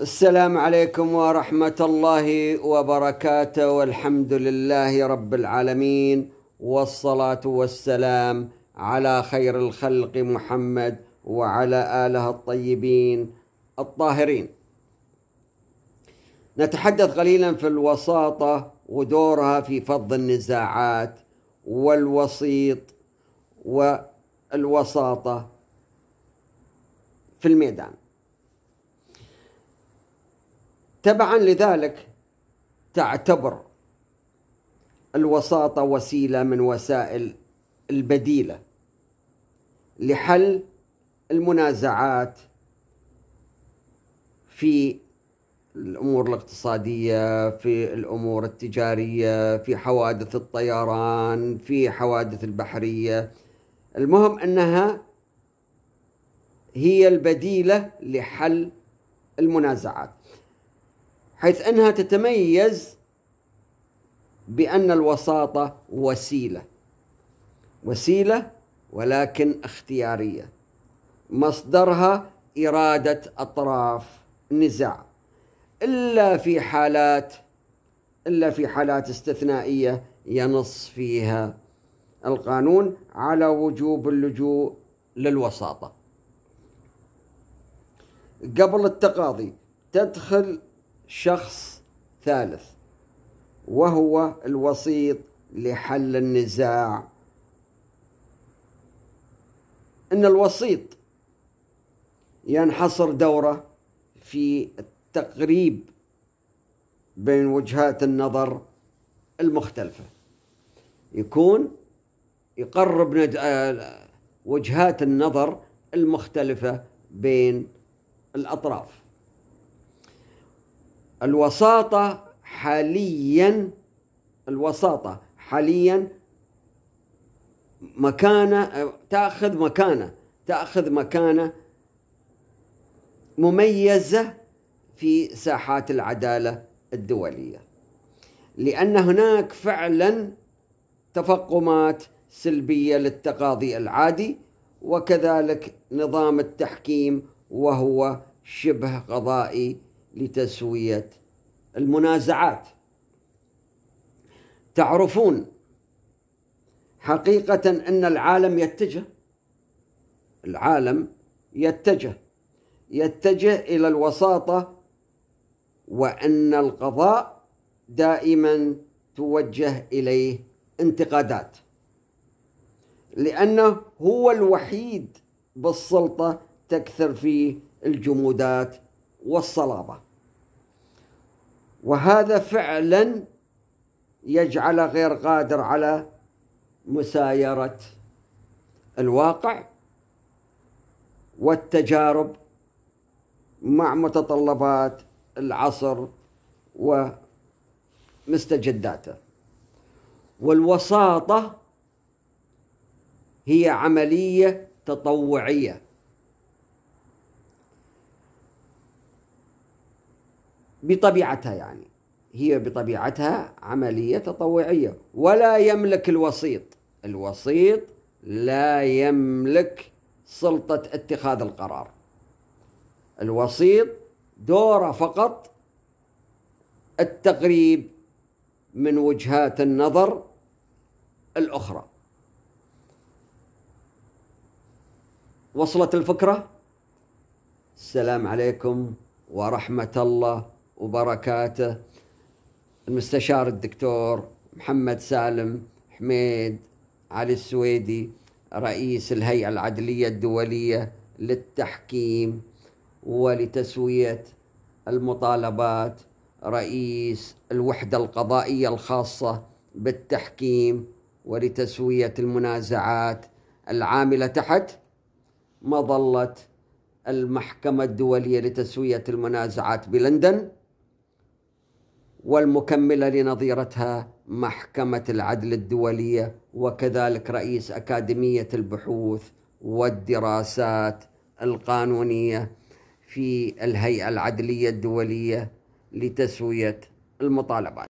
السلام عليكم ورحمة الله وبركاته والحمد لله رب العالمين والصلاة والسلام على خير الخلق محمد وعلى آله الطيبين الطاهرين نتحدث قليلا في الوساطة ودورها في فض النزاعات والوسيط والوساطة في الميدان تبعا لذلك تعتبر الوساطة وسيلة من وسائل البديلة لحل المنازعات في الامور الاقتصاديه في الامور التجاريه في حوادث الطيران في حوادث البحريه المهم انها هي البديله لحل المنازعات حيث أنها تتميز بأن الوساطة وسيلة وسيلة ولكن اختيارية مصدرها إرادة أطراف نزاع إلا في حالات إلا في حالات استثنائية ينص فيها القانون على وجوب اللجوء للوساطة قبل التقاضي تدخل شخص ثالث وهو الوسيط لحل النزاع ان الوسيط ينحصر دوره في التقريب بين وجهات النظر المختلفه يكون يقرب آه، وجهات النظر المختلفه بين الاطراف الوساطة حاليا الوساطة حاليا مكانة تأخذ مكانة تأخذ مكانة مميزة في ساحات العدالة الدولية لأن هناك فعلا تفقمات سلبية للتقاضي العادي وكذلك نظام التحكيم وهو شبه قضائي لتسوية المنازعات تعرفون حقيقة أن العالم يتجه العالم يتجه يتجه إلى الوساطة وأن القضاء دائما توجه إليه انتقادات لأنه هو الوحيد بالسلطة تكثر فيه الجمودات والصلابة وهذا فعلا يجعل غير قادر على مسايرة الواقع والتجارب مع متطلبات العصر ومستجداته والوساطة هي عملية تطوعية بطبيعتها يعني هي بطبيعتها عملية تطوعية ولا يملك الوسيط الوسيط لا يملك سلطة اتخاذ القرار الوسيط دوره فقط التقريب من وجهات النظر الأخرى وصلت الفكرة السلام عليكم ورحمة الله وبركاته المستشار الدكتور محمد سالم حميد علي السويدي رئيس الهيئة العدلية الدولية للتحكيم ولتسوية المطالبات رئيس الوحدة القضائية الخاصة بالتحكيم ولتسوية المنازعات العاملة تحت مظلة المحكمة الدولية لتسوية المنازعات بلندن والمكملة لنظيرتها محكمة العدل الدولية وكذلك رئيس أكاديمية البحوث والدراسات القانونية في الهيئة العدلية الدولية لتسوية المطالبات